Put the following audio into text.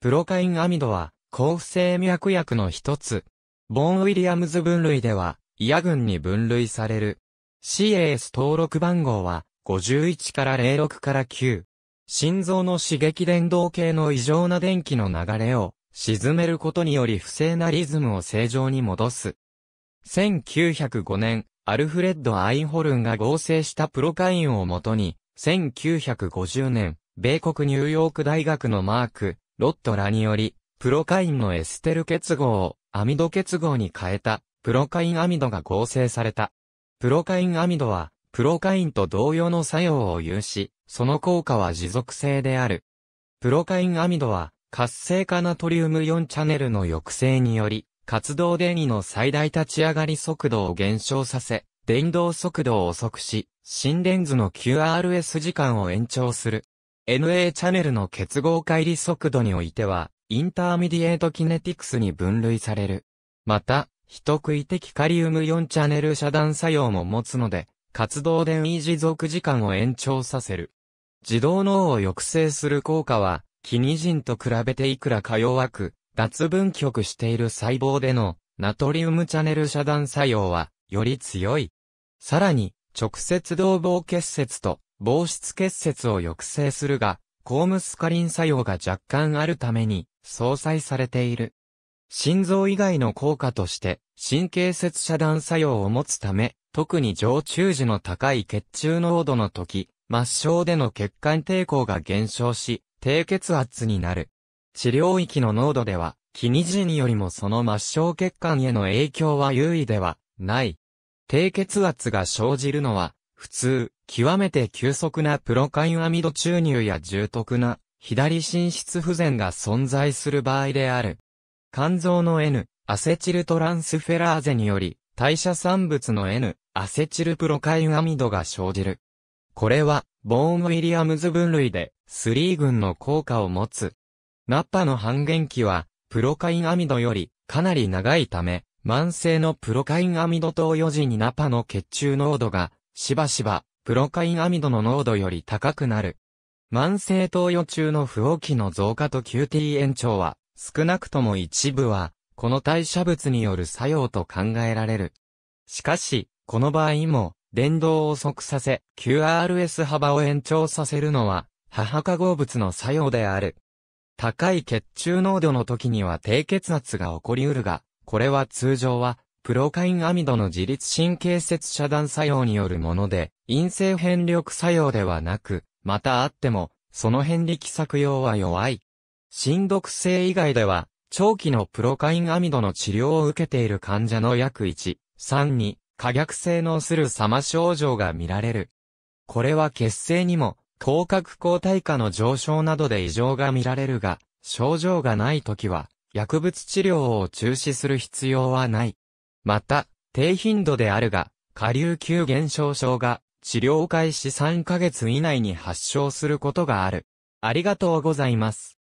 プロカインアミドは、抗不整脈薬の一つ。ボーン・ウィリアムズ分類では、イヤ群に分類される。CAS 登録番号は、51から06から9。心臓の刺激伝導系の異常な電気の流れを、沈めることにより不正なリズムを正常に戻す。1905年、アルフレッド・アインホルンが合成したプロカインをもとに、1950年、米国ニューヨーク大学のマーク、ロットらにより、プロカインのエステル結合をアミド結合に変えた、プロカインアミドが合成された。プロカインアミドは、プロカインと同様の作用を有し、その効果は持続性である。プロカインアミドは、活性化ナトリウム4チャネルの抑制により、活動電位の最大立ち上がり速度を減少させ、電動速度を遅くし、心電図の QRS 時間を延長する。NA チャネルの結合乖離速度においては、インターミディエートキネティクスに分類される。また、人食い的カリウム4チャネル遮断作用も持つので、活動電維持続時間を延長させる。自動脳を抑制する効果は、キニジンと比べていくらか弱く、脱分極している細胞でのナトリウムチャネル遮断作用は、より強い。さらに、直接同房結節と防湿結節を抑制するが、コームスカリン作用が若干あるために、相殺されている。心臓以外の効果として、神経節遮断作用を持つため、特に常駐時の高い血中濃度の時、末梢での血管抵抗が減少し、低血圧になる。治療域の濃度では、キニジンよりもその末梢血管への影響は優位ではない。低血圧が生じるのは、普通、極めて急速なプロカインアミド注入や重篤な左心室不全が存在する場合である。肝臓の N、アセチルトランスフェラーゼにより、代謝産物の N、アセチルプロカインアミドが生じる。これは、ボーン・ウィリアムズ分類で、スリー群の効果を持つ。ナッパの半減期は、プロカインアミドより、かなり長いため、慢性のプロカインアミド投与時にナッパの血中濃度がしばしば、プロカインアミドの濃度より高くなる。慢性投与中の不応期の増加と QT 延長は、少なくとも一部は、この代謝物による作用と考えられる。しかし、この場合も、電動を遅くさせ、QRS 幅を延長させるのは、母化合物の作用である。高い血中濃度の時には低血圧が起こりうるが、これは通常はプロカインアミドの自律神経節遮断作用によるもので、陰性変力作用ではなく、またあっても、その変力作用は弱い。心毒性以外では、長期のプロカインアミドの治療を受けている患者の約1、3に、可逆性のする様症状が見られる。これは血清にも、広角抗体化の上昇などで異常が見られるが、症状がない時は、薬物治療を中止する必要はない。また、低頻度であるが、下流級減少症が治療開始3ヶ月以内に発症することがある。ありがとうございます。